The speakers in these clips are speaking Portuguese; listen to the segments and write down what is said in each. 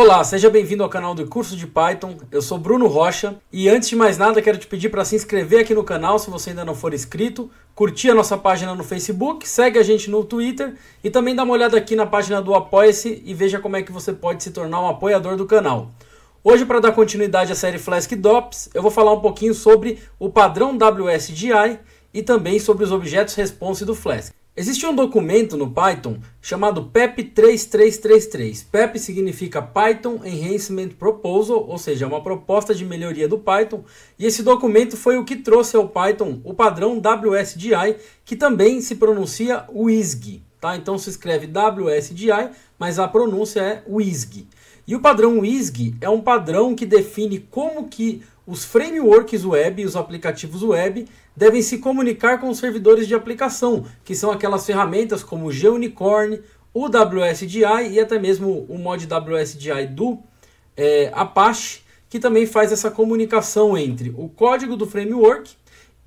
Olá, seja bem-vindo ao canal do Curso de Python. Eu sou Bruno Rocha e antes de mais nada quero te pedir para se inscrever aqui no canal se você ainda não for inscrito, curtir a nossa página no Facebook, segue a gente no Twitter e também dá uma olhada aqui na página do Apoia-se e veja como é que você pode se tornar um apoiador do canal. Hoje, para dar continuidade à série Flask DOPS, eu vou falar um pouquinho sobre o padrão WSGI e também sobre os objetos response do Flask. Existe um documento no Python chamado PEP 3333. PEP significa Python Enhancement Proposal, ou seja, uma proposta de melhoria do Python. E esse documento foi o que trouxe ao Python o padrão WSDI, que também se pronuncia WSGI. Tá? Então se escreve WSDI, mas a pronúncia é WSGI. E o padrão WSGI é um padrão que define como que os frameworks web e os aplicativos web devem se comunicar com os servidores de aplicação, que são aquelas ferramentas como o GUnicorn, o WSDI e até mesmo o mod WSDI do é, Apache, que também faz essa comunicação entre o código do framework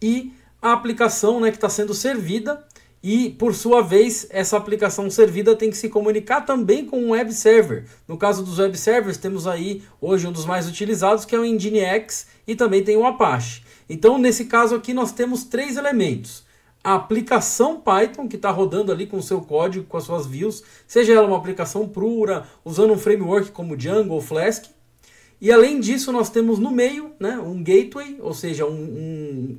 e a aplicação né, que está sendo servida e, por sua vez, essa aplicação servida tem que se comunicar também com um web server. No caso dos web servers, temos aí hoje um dos mais utilizados, que é o Nginx, e também tem o Apache. Então, nesse caso aqui, nós temos três elementos. A aplicação Python, que está rodando ali com o seu código, com as suas views, seja ela uma aplicação Prura, usando um framework como Django ou Flask. E, além disso, nós temos no meio né, um gateway, ou seja, um, um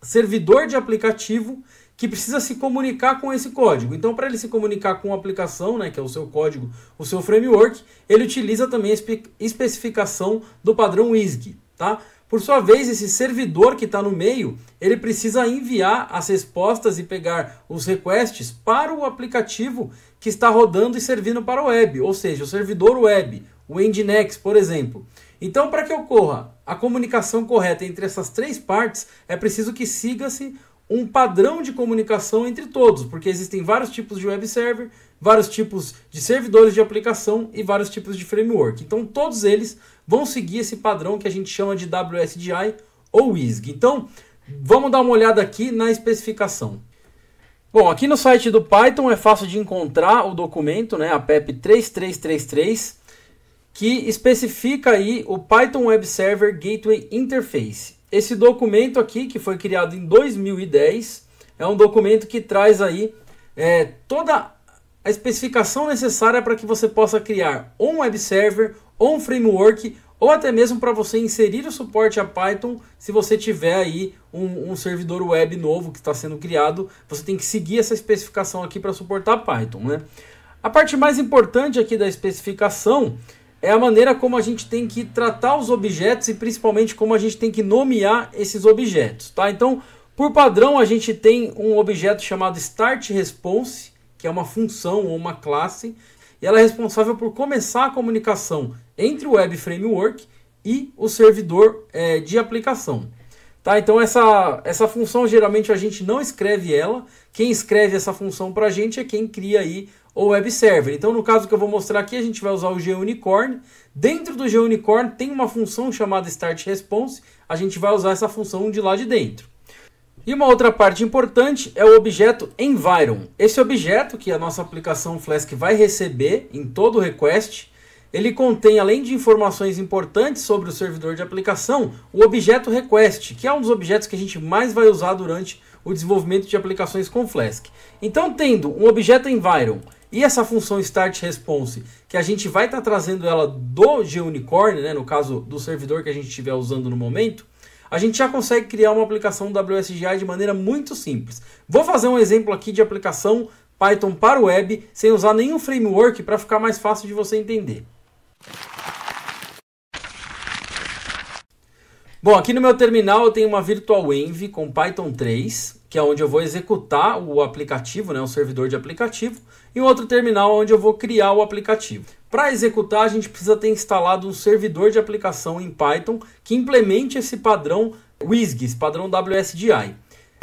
servidor de aplicativo que precisa se comunicar com esse código. Então, para ele se comunicar com a aplicação, né, que é o seu código, o seu framework, ele utiliza também a espe especificação do padrão WSGI, tá? Por sua vez, esse servidor que está no meio, ele precisa enviar as respostas e pegar os requests para o aplicativo que está rodando e servindo para a web, ou seja, o servidor web, o Nginx, por exemplo. Então, para que ocorra a comunicação correta entre essas três partes, é preciso que siga-se um padrão de comunicação entre todos, porque existem vários tipos de web server, vários tipos de servidores de aplicação e vários tipos de framework. Então todos eles vão seguir esse padrão que a gente chama de WSDI ou WSG. Então vamos dar uma olhada aqui na especificação. Bom, aqui no site do Python é fácil de encontrar o documento, né, a PEP 3333, que especifica aí o Python Web Server Gateway Interface. Esse documento aqui, que foi criado em 2010, é um documento que traz aí é, toda a especificação necessária para que você possa criar ou um web server, ou um framework, ou até mesmo para você inserir o suporte a Python, se você tiver aí um, um servidor web novo que está sendo criado, você tem que seguir essa especificação aqui para suportar Python, né? A parte mais importante aqui da especificação é a maneira como a gente tem que tratar os objetos e principalmente como a gente tem que nomear esses objetos, tá? Então, por padrão, a gente tem um objeto chamado start response, que é uma função ou uma classe, e ela é responsável por começar a comunicação entre o web framework e o servidor é, de aplicação. Tá, então essa, essa função geralmente a gente não escreve ela. Quem escreve essa função para a gente é quem cria aí ou web server. Então, no caso que eu vou mostrar aqui, a gente vai usar o GUnicorn. Dentro do GUnicorn tem uma função chamada start response. A gente vai usar essa função de lá de dentro. E uma outra parte importante é o objeto environ. Esse objeto que a nossa aplicação Flask vai receber em todo o request, ele contém, além de informações importantes sobre o servidor de aplicação, o objeto request, que é um dos objetos que a gente mais vai usar durante o desenvolvimento de aplicações com Flask. Então, tendo um objeto environ e essa função start response, que a gente vai estar tá trazendo ela do GUnicorn, né, no caso do servidor que a gente estiver usando no momento, a gente já consegue criar uma aplicação WSGI de maneira muito simples. Vou fazer um exemplo aqui de aplicação Python para o web, sem usar nenhum framework para ficar mais fácil de você entender. Bom, aqui no meu terminal eu tenho uma virtualenv com Python 3, que é onde eu vou executar o aplicativo, né, o servidor de aplicativo, e um outro terminal onde eu vou criar o aplicativo. Para executar, a gente precisa ter instalado um servidor de aplicação em Python que implemente esse padrão WSGI, padrão WSGI.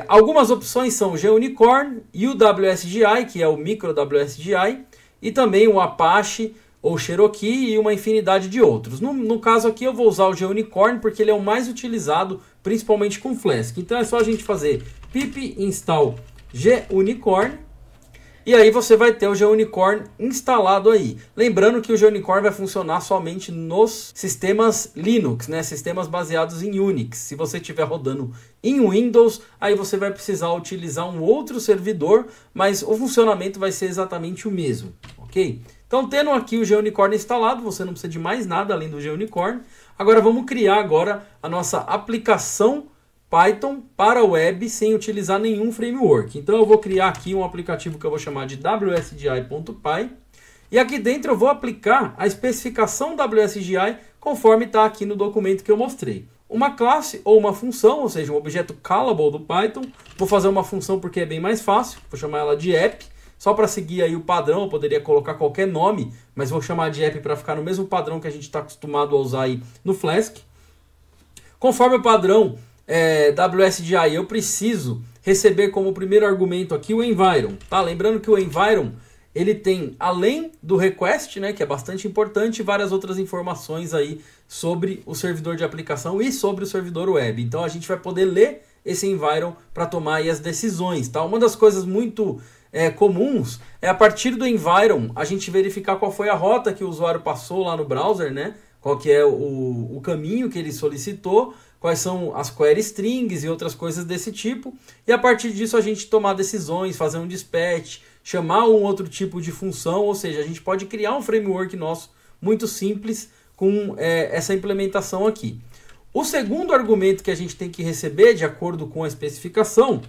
Algumas opções são o GUnicorn e o WSGI, que é o micro WSGI, e também o Apache ou Cherokee e uma infinidade de outros. No, no caso aqui eu vou usar o GUnicorn porque ele é o mais utilizado, principalmente com Flask. Então é só a gente fazer pip install GUnicorn e aí você vai ter o GeoUnicorn instalado aí. Lembrando que o GeoUnicorn vai funcionar somente nos sistemas Linux, né? Sistemas baseados em Unix. Se você estiver rodando em Windows, aí você vai precisar utilizar um outro servidor, mas o funcionamento vai ser exatamente o mesmo, ok? Então, tendo aqui o GeoUnicorn instalado, você não precisa de mais nada além do GeoUnicorn. Agora, vamos criar agora a nossa aplicação Python para web sem utilizar nenhum framework. Então eu vou criar aqui um aplicativo que eu vou chamar de wsgi.py e aqui dentro eu vou aplicar a especificação WSGI conforme está aqui no documento que eu mostrei. Uma classe ou uma função, ou seja, um objeto callable do Python. Vou fazer uma função porque é bem mais fácil, vou chamar ela de app. Só para seguir aí o padrão, eu poderia colocar qualquer nome, mas vou chamar de app para ficar no mesmo padrão que a gente está acostumado a usar aí no Flask. Conforme o padrão, é, WSGI, eu preciso receber como primeiro argumento aqui o Environ. Tá? Lembrando que o Environ ele tem, além do request, né, que é bastante importante, várias outras informações aí sobre o servidor de aplicação e sobre o servidor web. Então a gente vai poder ler esse environ para tomar as decisões. Tá? Uma das coisas muito é, comuns é a partir do environ a gente verificar qual foi a rota que o usuário passou lá no browser, né? qual que é o, o caminho que ele solicitou quais são as query strings e outras coisas desse tipo, e a partir disso a gente tomar decisões, fazer um dispatch, chamar um outro tipo de função, ou seja, a gente pode criar um framework nosso muito simples com é, essa implementação aqui. O segundo argumento que a gente tem que receber, de acordo com a especificação,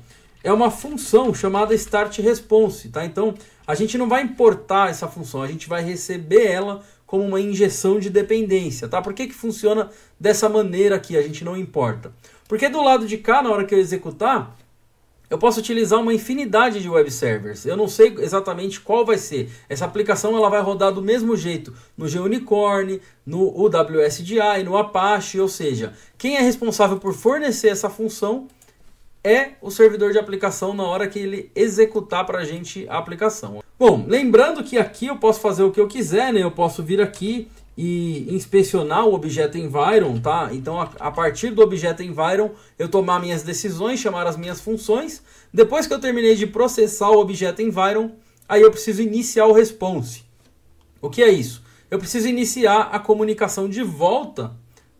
é uma função chamada start response, tá? Então, a gente não vai importar essa função, a gente vai receber ela como uma injeção de dependência, tá? Por que, que funciona dessa maneira aqui? A gente não importa. Porque do lado de cá, na hora que eu executar, eu posso utilizar uma infinidade de web servers. Eu não sei exatamente qual vai ser. Essa aplicação ela vai rodar do mesmo jeito no GUnicorn, no UWSDI, no Apache, ou seja, quem é responsável por fornecer essa função é o servidor de aplicação na hora que ele executar para a gente a aplicação. Bom, lembrando que aqui eu posso fazer o que eu quiser, né? Eu posso vir aqui e inspecionar o objeto Environ, tá? Então, a, a partir do objeto Environ, eu tomar minhas decisões, chamar as minhas funções. Depois que eu terminei de processar o objeto Environ, aí eu preciso iniciar o response. O que é isso? Eu preciso iniciar a comunicação de volta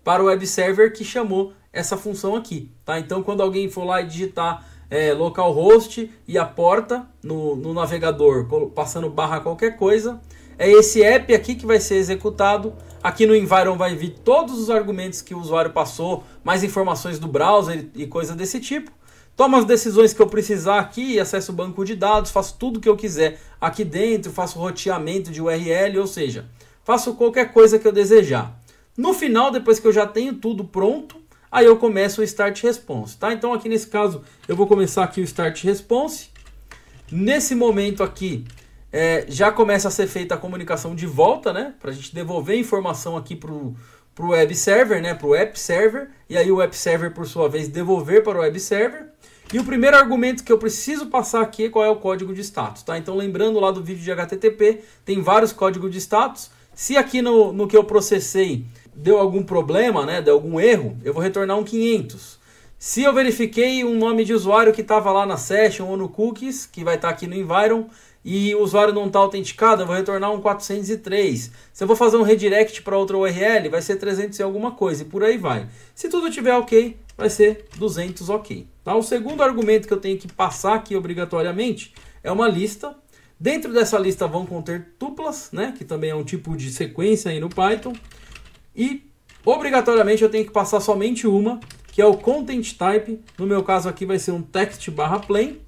para o web server que chamou essa função aqui, tá? Então, quando alguém for lá e digitar é, localhost e a porta no, no navegador, passando barra qualquer coisa, é esse app aqui que vai ser executado. Aqui no Environ vai vir todos os argumentos que o usuário passou, mais informações do browser e coisa desse tipo. Toma as decisões que eu precisar aqui, acesso o banco de dados, faço tudo que eu quiser aqui dentro, faço roteamento de URL, ou seja, faço qualquer coisa que eu desejar. No final, depois que eu já tenho tudo pronto, aí eu começo o start response, tá? Então aqui nesse caso eu vou começar aqui o start response. Nesse momento aqui é, já começa a ser feita a comunicação de volta, né? Para a gente devolver informação aqui para o web server, né? Para o app server e aí o app server por sua vez devolver para o web server. E o primeiro argumento que eu preciso passar aqui é qual é o código de status, tá? Então lembrando lá do vídeo de HTTP, tem vários códigos de status. Se aqui no, no que eu processei deu algum problema, né, deu algum erro, eu vou retornar um 500. Se eu verifiquei um nome de usuário que estava lá na session ou no cookies, que vai estar tá aqui no environ, e o usuário não está autenticado, eu vou retornar um 403. Se eu vou fazer um redirect para outra URL, vai ser 300 e alguma coisa, e por aí vai. Se tudo tiver ok, vai ser 200 ok. Tá? O segundo argumento que eu tenho que passar aqui obrigatoriamente é uma lista. Dentro dessa lista vão conter tuplas, né, que também é um tipo de sequência aí no Python. E obrigatoriamente eu tenho que passar somente uma, que é o content type. No meu caso aqui vai ser um text barra plain.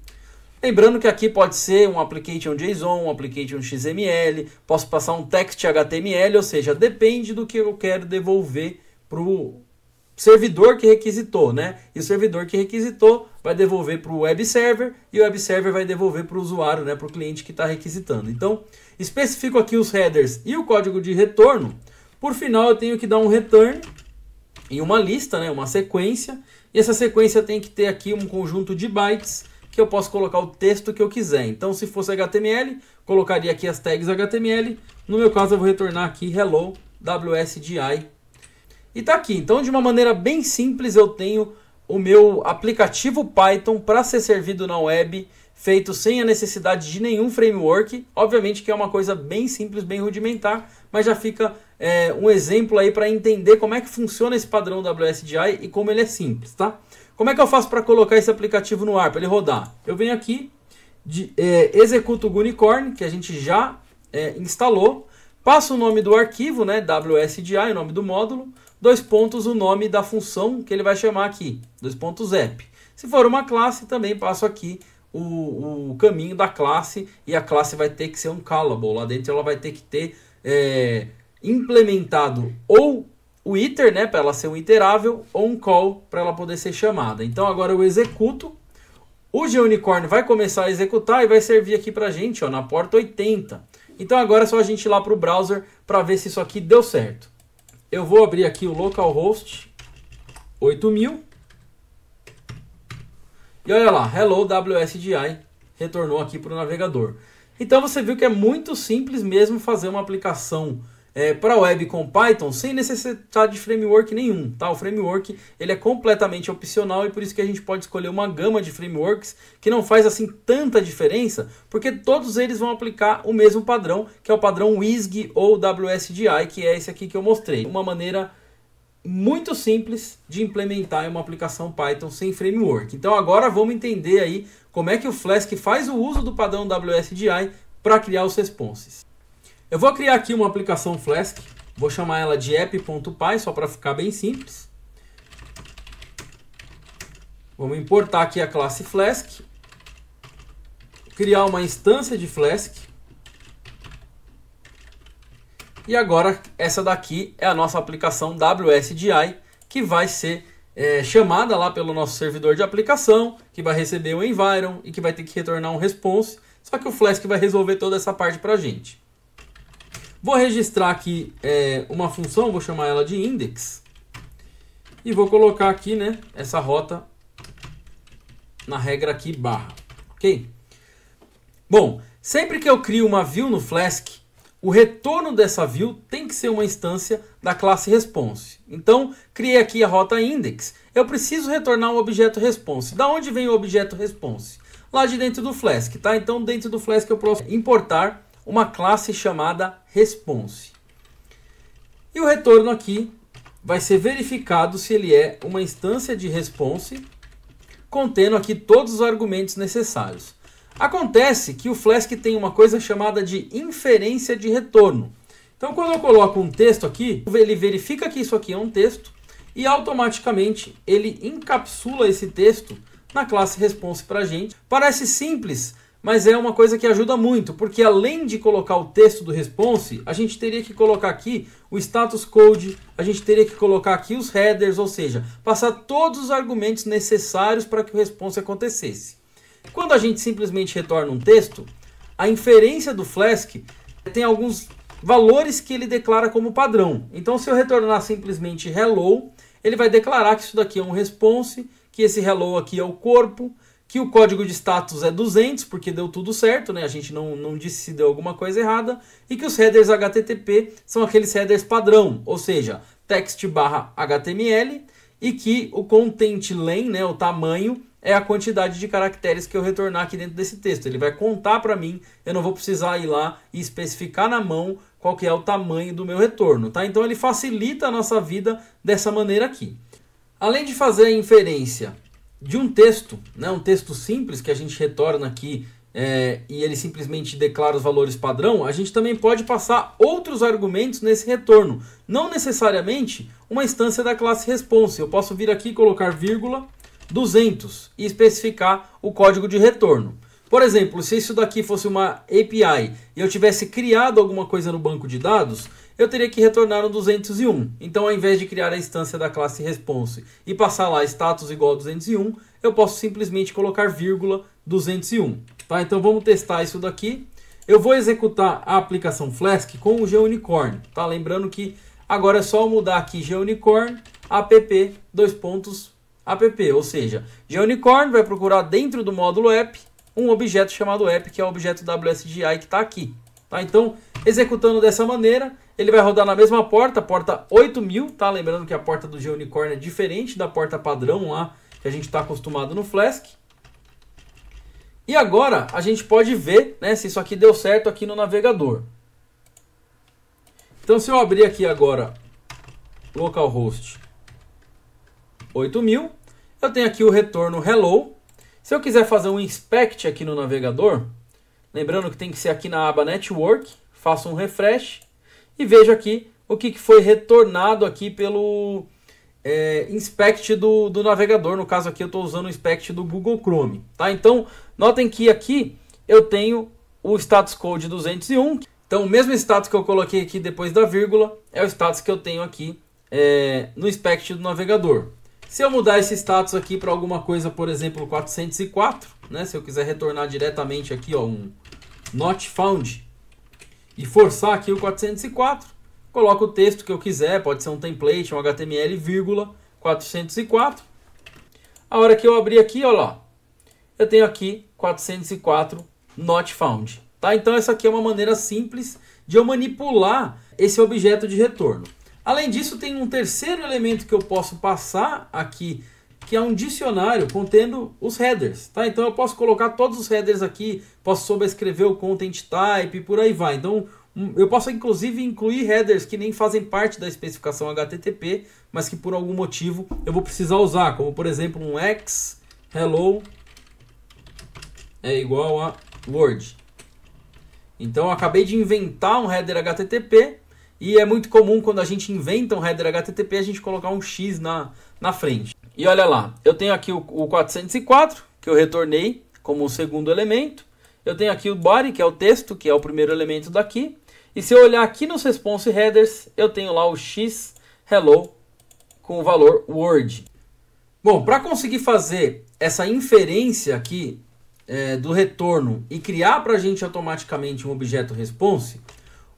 Lembrando que aqui pode ser um application JSON, um application XML, posso passar um text HTML, ou seja, depende do que eu quero devolver para o servidor que requisitou, né? E o servidor que requisitou vai devolver para o web server e o web server vai devolver para o usuário, né? Para o cliente que está requisitando. Então, especifico aqui os headers e o código de retorno por final, eu tenho que dar um return em uma lista, né, uma sequência. E essa sequência tem que ter aqui um conjunto de bytes que eu posso colocar o texto que eu quiser. Então, se fosse HTML, colocaria aqui as tags HTML. No meu caso, eu vou retornar aqui hello WSGI. E tá aqui. Então, de uma maneira bem simples, eu tenho o meu aplicativo Python para ser servido na web, feito sem a necessidade de nenhum framework. Obviamente que é uma coisa bem simples, bem rudimentar, mas já fica é, um exemplo aí para entender como é que funciona esse padrão WSDI e como ele é simples, tá? Como é que eu faço para colocar esse aplicativo no ar, para ele rodar? Eu venho aqui, de, é, executo o Unicorn, que a gente já é, instalou, passo o nome do arquivo, né, WSDI, o nome do módulo, dois pontos o nome da função que ele vai chamar aqui, dois pontos app. Se for uma classe, também passo aqui o, o caminho da classe e a classe vai ter que ser um callable, lá dentro ela vai ter que ter... É, implementado ou o iter, né, para ela ser um iterável, ou um call para ela poder ser chamada. Então agora eu executo. O G-Unicorn vai começar a executar e vai servir aqui para a gente ó, na porta 80. Então agora é só a gente ir lá para o browser para ver se isso aqui deu certo. Eu vou abrir aqui o localhost 8000. E olha lá, hello WSGI retornou aqui para o navegador. Então você viu que é muito simples mesmo fazer uma aplicação é, para web com Python sem necessidade de framework nenhum. Tá? O framework ele é completamente opcional e por isso que a gente pode escolher uma gama de frameworks que não faz assim tanta diferença, porque todos eles vão aplicar o mesmo padrão, que é o padrão WSG ou WSGI, que é esse aqui que eu mostrei. Uma maneira muito simples de implementar uma aplicação Python sem framework. Então agora vamos entender aí como é que o Flask faz o uso do padrão WSGI para criar os responses. Eu vou criar aqui uma aplicação Flask, vou chamar ela de app.py, só para ficar bem simples. Vamos importar aqui a classe Flask, criar uma instância de Flask. E agora essa daqui é a nossa aplicação WSDI, que vai ser é, chamada lá pelo nosso servidor de aplicação, que vai receber o um environ e que vai ter que retornar um response. Só que o Flask vai resolver toda essa parte para a gente. Vou registrar aqui é, uma função, vou chamar ela de index. E vou colocar aqui né, essa rota na regra aqui barra. Ok? Bom, sempre que eu crio uma view no Flask, o retorno dessa view tem que ser uma instância da classe response. Então, criei aqui a rota index. Eu preciso retornar um objeto response. Da onde vem o objeto response? Lá de dentro do Flask, tá? Então, dentro do Flask eu posso importar uma classe chamada response. E o retorno aqui vai ser verificado se ele é uma instância de response contendo aqui todos os argumentos necessários. Acontece que o Flask tem uma coisa chamada de inferência de retorno. Então, quando eu coloco um texto aqui, ele verifica que isso aqui é um texto e automaticamente ele encapsula esse texto na classe response para gente. Parece simples, mas é uma coisa que ajuda muito, porque além de colocar o texto do response, a gente teria que colocar aqui o status code, a gente teria que colocar aqui os headers, ou seja, passar todos os argumentos necessários para que o response acontecesse. Quando a gente simplesmente retorna um texto, a inferência do Flask tem alguns valores que ele declara como padrão. Então, se eu retornar simplesmente hello, ele vai declarar que isso daqui é um response, que esse hello aqui é o corpo, que o código de status é 200, porque deu tudo certo, né? A gente não, não disse se deu alguma coisa errada, e que os headers HTTP são aqueles headers padrão, ou seja, text barra HTML, e que o content len, né, o tamanho, é a quantidade de caracteres que eu retornar aqui dentro desse texto. Ele vai contar para mim, eu não vou precisar ir lá e especificar na mão qual que é o tamanho do meu retorno, tá? Então ele facilita a nossa vida dessa maneira aqui. Além de fazer a inferência de um texto, né, um texto simples que a gente retorna aqui é, e ele simplesmente declara os valores padrão, a gente também pode passar outros argumentos nesse retorno. Não necessariamente uma instância da classe response. Eu posso vir aqui e colocar vírgula 200 e especificar o código de retorno. Por exemplo, se isso daqui fosse uma API e eu tivesse criado alguma coisa no banco de dados, eu teria que retornar o 201. Então, ao invés de criar a instância da classe response e passar lá status igual a 201, eu posso simplesmente colocar vírgula 201. Tá? Então, vamos testar isso daqui. Eu vou executar a aplicação Flask com o GeoUnicorn. Tá? Lembrando que agora é só mudar aqui GeoUnicorn, app, dois pontos, app. Ou seja, GeoUnicorn vai procurar dentro do módulo app um objeto chamado app, que é o objeto WSGI que está aqui. Tá? Então, Executando dessa maneira, ele vai rodar na mesma porta, porta 8000, tá? Lembrando que a porta do G-Unicorn é diferente da porta padrão lá que a gente está acostumado no Flask. E agora a gente pode ver né, se isso aqui deu certo aqui no navegador. Então se eu abrir aqui agora localhost 8000, eu tenho aqui o retorno hello. Se eu quiser fazer um inspect aqui no navegador, lembrando que tem que ser aqui na aba network, faço um refresh e vejo aqui o que foi retornado aqui pelo é, inspect do, do navegador. No caso aqui eu estou usando o inspect do Google Chrome. Tá? Então notem que aqui eu tenho o status code 201. Então o mesmo status que eu coloquei aqui depois da vírgula é o status que eu tenho aqui é, no inspect do navegador. Se eu mudar esse status aqui para alguma coisa, por exemplo, 404, né? se eu quiser retornar diretamente aqui ó, um not found, e forçar aqui o 404, coloco o texto que eu quiser, pode ser um template, um HTML, vírgula, 404. A hora que eu abrir aqui, olha lá, eu tenho aqui 404 not found. Tá? Então essa aqui é uma maneira simples de eu manipular esse objeto de retorno. Além disso, tem um terceiro elemento que eu posso passar aqui que é um dicionário contendo os headers, tá? Então eu posso colocar todos os headers aqui, posso sobrescrever o content type, por aí vai. Então hum, eu posso inclusive incluir headers que nem fazem parte da especificação HTTP, mas que por algum motivo eu vou precisar usar, como por exemplo um x hello é igual a word. Então eu acabei de inventar um header HTTP e é muito comum quando a gente inventa um header HTTP a gente colocar um x na, na frente. E olha lá, eu tenho aqui o, o 404, que eu retornei como o segundo elemento. Eu tenho aqui o body, que é o texto, que é o primeiro elemento daqui. E se eu olhar aqui nos response headers, eu tenho lá o x hello com o valor word. Bom, para conseguir fazer essa inferência aqui é, do retorno e criar para a gente automaticamente um objeto response,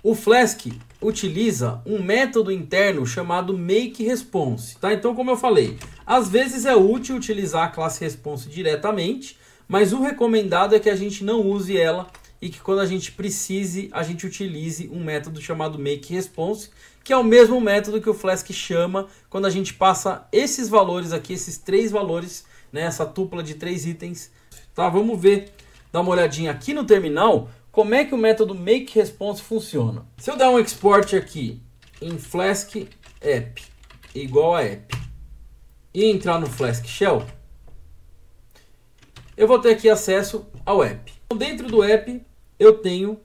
o Flask utiliza um método interno chamado make response, tá? Então, como eu falei, às vezes é útil utilizar a classe response diretamente, mas o recomendado é que a gente não use ela e que quando a gente precise, a gente utilize um método chamado make response, que é o mesmo método que o Flask chama quando a gente passa esses valores aqui, esses três valores, né, essa tupla de três itens. Tá? Vamos ver, dar uma olhadinha aqui no terminal como é que o método make response funciona. Se eu dar um export aqui em Flask app igual a app e entrar no Flask Shell, eu vou ter aqui acesso ao app. Então, dentro do app eu tenho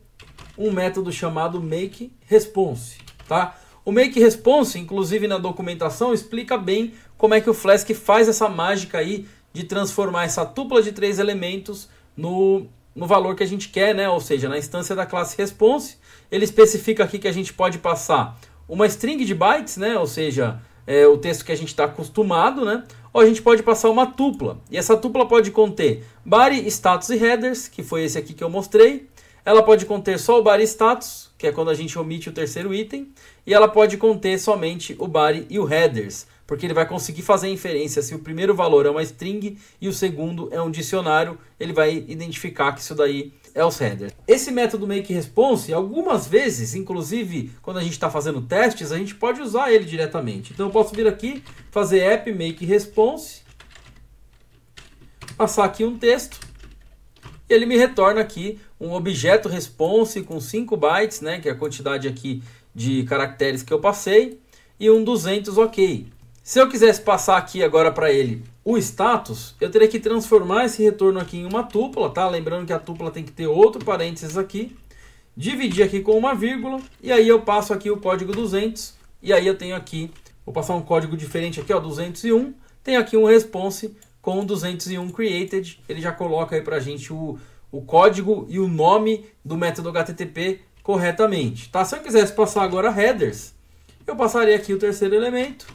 um método chamado make response, tá? O make response, inclusive na documentação, explica bem como é que o Flask faz essa mágica aí de transformar essa tupla de três elementos no no valor que a gente quer, né? ou seja, na instância da classe response. Ele especifica aqui que a gente pode passar uma string de bytes, né? ou seja, é o texto que a gente está acostumado, né? ou a gente pode passar uma tupla. E essa tupla pode conter body, status e headers, que foi esse aqui que eu mostrei. Ela pode conter só o body status, que é quando a gente omite o terceiro item, e ela pode conter somente o body e o headers, porque ele vai conseguir fazer inferência se o primeiro valor é uma string e o segundo é um dicionário, ele vai identificar que isso daí é o sender. Esse método make response, algumas vezes, inclusive quando a gente está fazendo testes, a gente pode usar ele diretamente. Então eu posso vir aqui, fazer app make response, passar aqui um texto, e ele me retorna aqui um objeto response com 5 bytes, né, que é a quantidade aqui de caracteres que eu passei, e um 200 ok. Se eu quisesse passar aqui agora para ele o status, eu teria que transformar esse retorno aqui em uma tupla, tá? Lembrando que a tupla tem que ter outro parênteses aqui. Dividir aqui com uma vírgula e aí eu passo aqui o código 200 e aí eu tenho aqui, vou passar um código diferente aqui, ó, 201. Tenho aqui um response com 201 created. Ele já coloca aí para gente o, o código e o nome do método HTTP corretamente, tá? Se eu quisesse passar agora headers, eu passaria aqui o terceiro elemento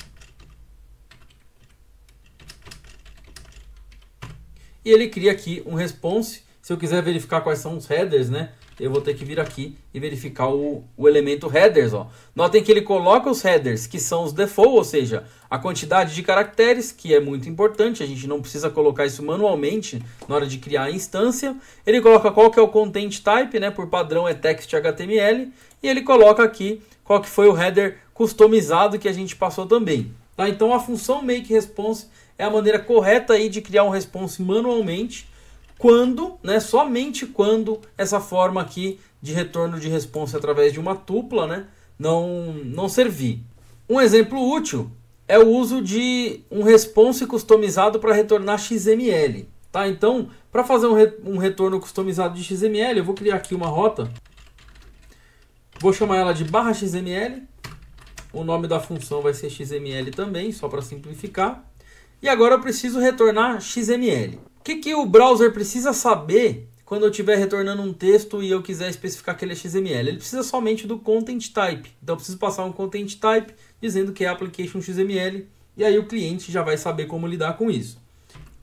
E ele cria aqui um response. Se eu quiser verificar quais são os headers, né? Eu vou ter que vir aqui e verificar o, o elemento headers. Ó. Notem que ele coloca os headers, que são os default, ou seja, a quantidade de caracteres, que é muito importante. A gente não precisa colocar isso manualmente na hora de criar a instância. Ele coloca qual que é o content type, né? por padrão é text HTML. E ele coloca aqui qual que foi o header customizado que a gente passou também. Tá? Então a função make response é a maneira correta aí de criar um response manualmente quando, né, somente quando essa forma aqui de retorno de resposta através de uma tupla, né, não não servir. Um exemplo útil é o uso de um response customizado para retornar XML, tá? Então, para fazer um, re um retorno customizado de XML, eu vou criar aqui uma rota, vou chamar ela de barra XML, o nome da função vai ser XML também, só para simplificar. E agora eu preciso retornar XML. O que, que o browser precisa saber quando eu estiver retornando um texto e eu quiser especificar que ele é XML? Ele precisa somente do content type. Então eu preciso passar um content type dizendo que é application XML e aí o cliente já vai saber como lidar com isso.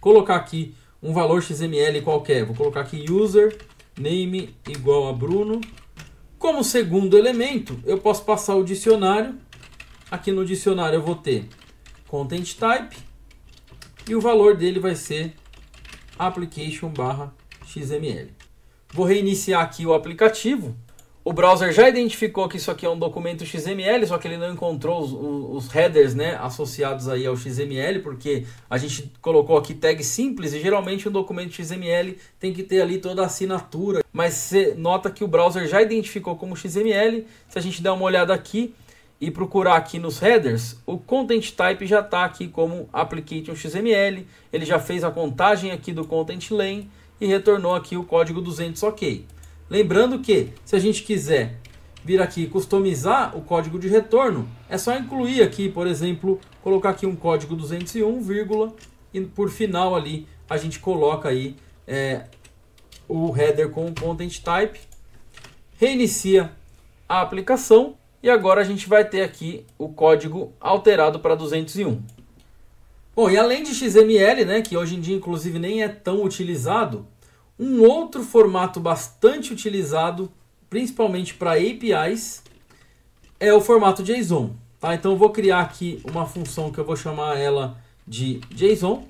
Colocar aqui um valor XML qualquer, vou colocar aqui user name igual a Bruno. Como segundo elemento, eu posso passar o dicionário. Aqui no dicionário eu vou ter content type e o valor dele vai ser application xml. Vou reiniciar aqui o aplicativo. O browser já identificou que isso aqui é um documento XML, só que ele não encontrou os, os, os, headers né, associados aí ao XML, porque a gente colocou aqui tag simples e geralmente um documento XML tem que ter ali toda a assinatura. Mas você nota que o browser já identificou como XML. Se a gente der uma olhada aqui, e procurar aqui nos headers, o content type já está aqui como application XML, ele já fez a contagem aqui do content lane e retornou aqui o código 200 OK. Lembrando que se a gente quiser vir aqui e customizar o código de retorno, é só incluir aqui, por exemplo, colocar aqui um código 201, vírgula, e por final ali a gente coloca aí é, o header com o content type, reinicia a aplicação e agora a gente vai ter aqui o código alterado para 201. Bom, e além de XML, né, que hoje em dia inclusive nem é tão utilizado, um outro formato bastante utilizado, principalmente para APIs, é o formato JSON. Tá? Então eu vou criar aqui uma função que eu vou chamar ela de JSON.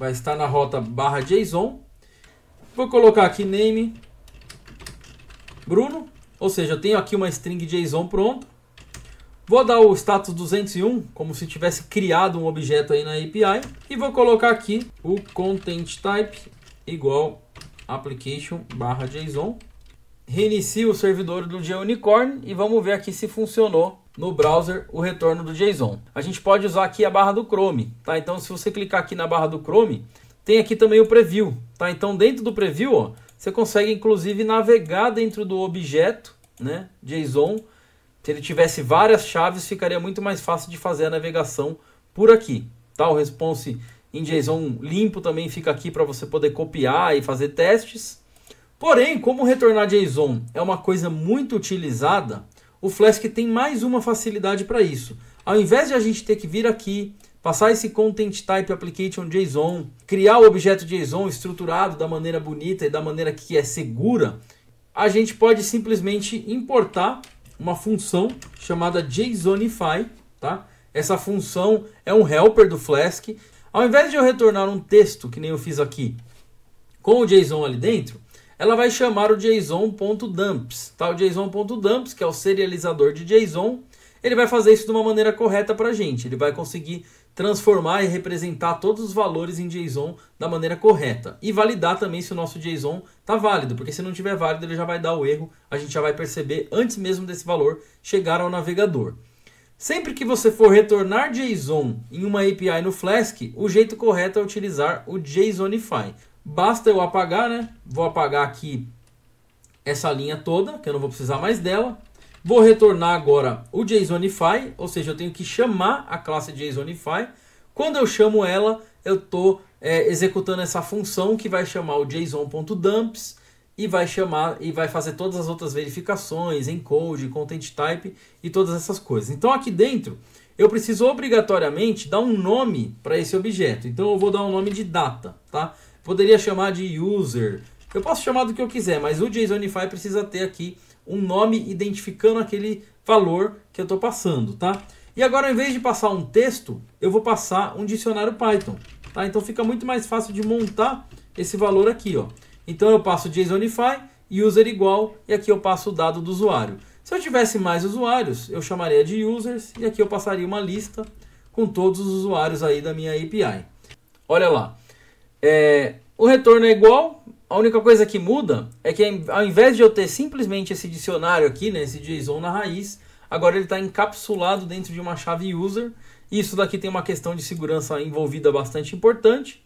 Vai estar na rota barra JSON. Vou colocar aqui name Bruno. Ou seja, eu tenho aqui uma string JSON pronta. Vou dar o status 201, como se tivesse criado um objeto aí na API. E vou colocar aqui o content type igual application barra JSON. Reinicio o servidor do JUnicorn e vamos ver aqui se funcionou no browser o retorno do JSON. A gente pode usar aqui a barra do Chrome, tá? Então se você clicar aqui na barra do Chrome, tem aqui também o preview, tá? Então dentro do preview, ó, você consegue inclusive navegar dentro do objeto, né, JSON. Se ele tivesse várias chaves, ficaria muito mais fácil de fazer a navegação por aqui. Tá? O response em JSON limpo também fica aqui para você poder copiar e fazer testes. Porém, como retornar JSON é uma coisa muito utilizada, o Flask tem mais uma facilidade para isso. Ao invés de a gente ter que vir aqui, Passar esse content type application JSON, criar o objeto JSON estruturado da maneira bonita e da maneira que é segura, a gente pode simplesmente importar uma função chamada JSONify, tá? Essa função é um helper do Flask. Ao invés de eu retornar um texto, que nem eu fiz aqui, com o JSON ali dentro, ela vai chamar o JSON.dumps. Tá? O JSON.dumps, que é o serializador de JSON, ele vai fazer isso de uma maneira correta para a gente. Ele vai conseguir transformar e representar todos os valores em JSON da maneira correta. E validar também se o nosso JSON está válido, porque se não tiver válido ele já vai dar o erro, a gente já vai perceber antes mesmo desse valor chegar ao navegador. Sempre que você for retornar JSON em uma API no Flask, o jeito correto é utilizar o JSONify. Basta eu apagar, né? Vou apagar aqui essa linha toda, que eu não vou precisar mais dela. Vou retornar agora o JSONify, ou seja, eu tenho que chamar a classe JSONify. Quando eu chamo ela, eu estou é, executando essa função que vai chamar o JSON.dumps e vai chamar e vai fazer todas as outras verificações, encode, content type e todas essas coisas. Então aqui dentro eu preciso obrigatoriamente dar um nome para esse objeto. Então eu vou dar um nome de data, tá? Poderia chamar de user. Eu posso chamar do que eu quiser, mas o JSONify precisa ter aqui um nome identificando aquele valor que eu estou passando, tá? E agora, em vez de passar um texto, eu vou passar um dicionário Python, tá? Então fica muito mais fácil de montar esse valor aqui, ó. Então eu passo JSONify, user igual, e aqui eu passo o dado do usuário. Se eu tivesse mais usuários, eu chamaria de users, e aqui eu passaria uma lista com todos os usuários aí da minha API. Olha lá, é, o retorno é igual, a única coisa que muda é que ao invés de eu ter simplesmente esse dicionário aqui, né, esse JSON na raiz, agora ele está encapsulado dentro de uma chave user. Isso daqui tem uma questão de segurança envolvida bastante importante.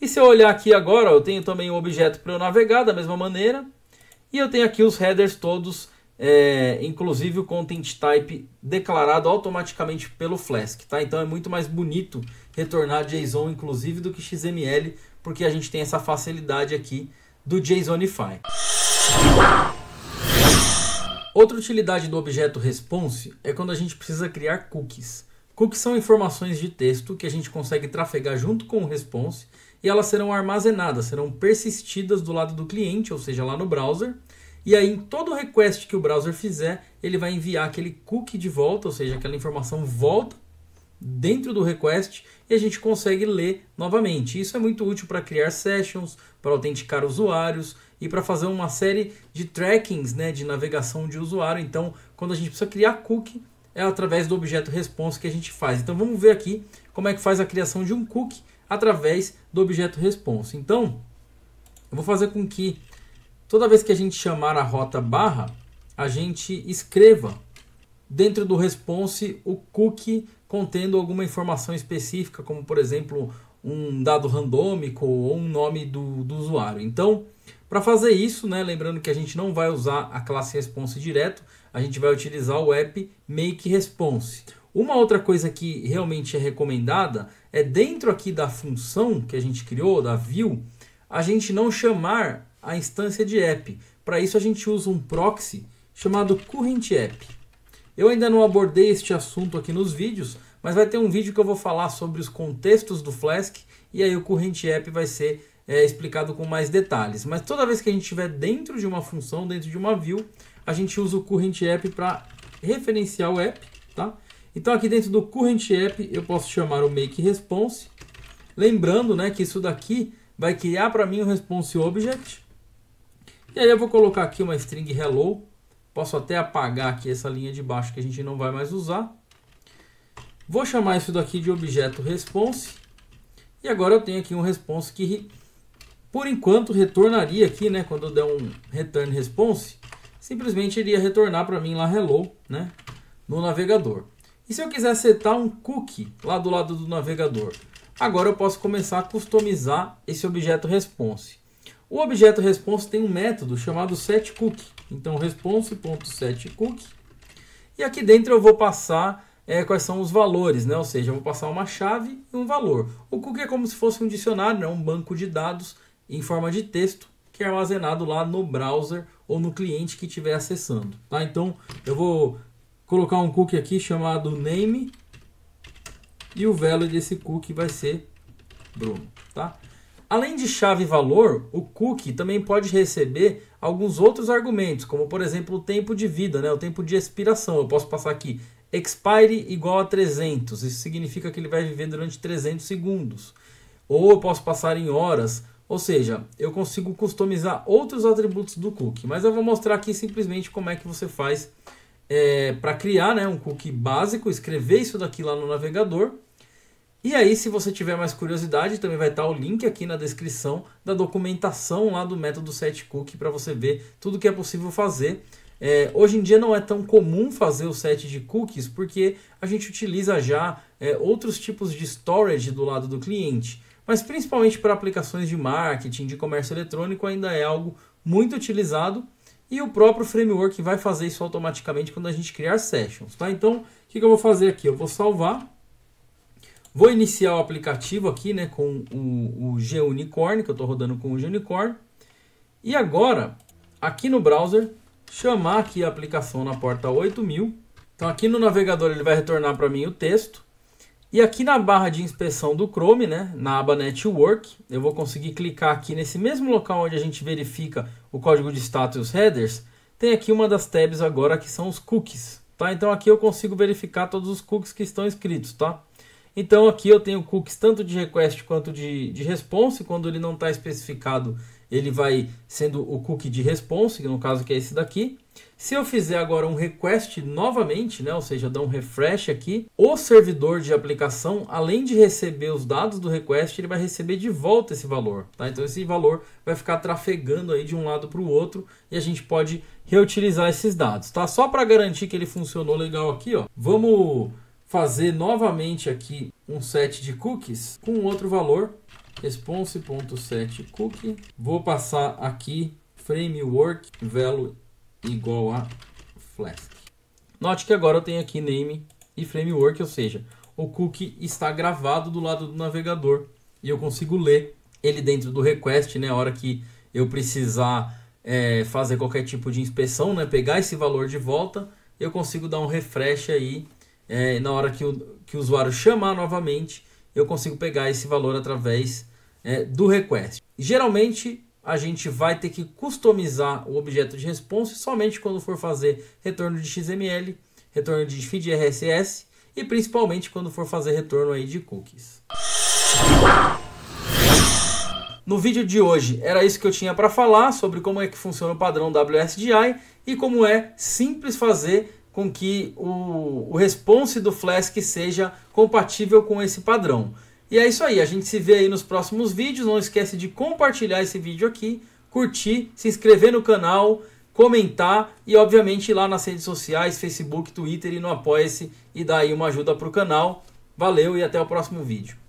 E se eu olhar aqui agora, eu tenho também um objeto para eu navegar da mesma maneira. E eu tenho aqui os headers todos, é, inclusive o content type declarado automaticamente pelo Flask. Tá? Então é muito mais bonito retornar JSON, inclusive, do que XML, porque a gente tem essa facilidade aqui do JSONify. Outra utilidade do objeto response é quando a gente precisa criar cookies. Cookies são informações de texto que a gente consegue trafegar junto com o response e elas serão armazenadas, serão persistidas do lado do cliente, ou seja, lá no browser. E aí, em todo request que o browser fizer, ele vai enviar aquele cookie de volta, ou seja, aquela informação volta dentro do request e a gente consegue ler novamente. Isso é muito útil para criar sessions, para autenticar usuários e para fazer uma série de trackings né, de navegação de usuário. Então, quando a gente precisa criar cookie, é através do objeto response que a gente faz. Então, vamos ver aqui como é que faz a criação de um cookie através do objeto response. Então, eu vou fazer com que toda vez que a gente chamar a rota barra, a gente escreva dentro do response o cookie contendo alguma informação específica, como por exemplo um dado randômico ou um nome do, do usuário. Então, para fazer isso, né, lembrando que a gente não vai usar a classe response direto, a gente vai utilizar o app make response. Uma outra coisa que realmente é recomendada é dentro aqui da função que a gente criou, da view, a gente não chamar a instância de app. Para isso a gente usa um proxy chamado current app. Eu ainda não abordei este assunto aqui nos vídeos, mas vai ter um vídeo que eu vou falar sobre os contextos do Flask e aí o Current App vai ser é, explicado com mais detalhes. Mas toda vez que a gente estiver dentro de uma função, dentro de uma view, a gente usa o Current App para referenciar o app, tá? Então aqui dentro do Current App eu posso chamar o Make Response, lembrando né, que isso daqui vai criar para mim o Response Object, e aí eu vou colocar aqui uma string hello Posso até apagar aqui essa linha de baixo que a gente não vai mais usar. Vou chamar isso daqui de objeto response. E agora eu tenho aqui um response que, por enquanto, retornaria aqui, né? Quando eu der um return response, simplesmente iria retornar para mim lá hello, né? No navegador. E se eu quiser setar um cookie lá do lado do navegador? Agora eu posso começar a customizar esse objeto response. O objeto response tem um método chamado setCookie. Então, response.setCook. E aqui dentro eu vou passar é, quais são os valores, né? ou seja, eu vou passar uma chave e um valor. O cookie é como se fosse um dicionário, né? um banco de dados em forma de texto que é armazenado lá no browser ou no cliente que estiver acessando. Tá? Então, eu vou colocar um cookie aqui chamado name e o value desse cookie vai ser Bruno. Além de chave valor, o cookie também pode receber alguns outros argumentos, como por exemplo o tempo de vida, né? o tempo de expiração. Eu posso passar aqui expire igual a 300, isso significa que ele vai viver durante 300 segundos. Ou eu posso passar em horas, ou seja, eu consigo customizar outros atributos do cookie. Mas eu vou mostrar aqui simplesmente como é que você faz é, eh, para criar né, um cookie básico, escrever isso daqui lá no navegador e aí, se você tiver mais curiosidade, também vai estar o link aqui na descrição da documentação lá do método cookie para você ver tudo que é possível fazer. É, hoje em dia não é tão comum fazer o set de cookies porque a gente utiliza já é, outros tipos de storage do lado do cliente, mas principalmente para aplicações de marketing, de comércio eletrônico, ainda é algo muito utilizado e o próprio framework vai fazer isso automaticamente quando a gente criar sessions. Tá? Então, o que, que eu vou fazer aqui? Eu vou salvar Vou iniciar o aplicativo aqui né, com o, o G-Unicorn, que eu estou rodando com o G-Unicorn. E agora, aqui no browser, chamar aqui a aplicação na porta 8000. Então aqui no navegador ele vai retornar para mim o texto. E aqui na barra de inspeção do Chrome, né, na aba Network, eu vou conseguir clicar aqui nesse mesmo local onde a gente verifica o código de status headers. Tem aqui uma das tabs agora que são os cookies, tá? Então aqui eu consigo verificar todos os cookies que estão escritos, tá? Então aqui eu tenho cookies tanto de request quanto de, de response. Quando ele não está especificado, ele vai sendo o cookie de response, que no caso que é esse daqui. Se eu fizer agora um request novamente, né, ou seja, dar um refresh aqui, o servidor de aplicação, além de receber os dados do request, ele vai receber de volta esse valor. Tá? Então esse valor vai ficar trafegando aí de um lado para o outro e a gente pode reutilizar esses dados. Tá? Só para garantir que ele funcionou legal aqui, ó, vamos fazer novamente aqui um set de cookies com outro valor, response.set cookie. Vou passar aqui framework value igual a flask. Note que agora eu tenho aqui name e framework, ou seja, o cookie está gravado do lado do navegador e eu consigo ler ele dentro do request, né? A hora que eu precisar é, fazer qualquer tipo de inspeção, né? Pegar esse valor de volta, eu consigo dar um refresh aí é, na hora que o, que o usuário chamar novamente, eu consigo pegar esse valor através é, do request. Geralmente, a gente vai ter que customizar o objeto de response somente quando for fazer retorno de XML, retorno de feed RSS e principalmente quando for fazer retorno aí de cookies. No vídeo de hoje era isso que eu tinha para falar sobre como é que funciona o padrão WSDI e como é simples fazer com que o, o response do Flask seja compatível com esse padrão. E é isso aí, a gente se vê aí nos próximos vídeos. Não esquece de compartilhar esse vídeo aqui, curtir, se inscrever no canal, comentar e, obviamente, ir lá nas redes sociais, Facebook, Twitter e no Apoia-se e dar aí uma ajuda para o canal. Valeu e até o próximo vídeo.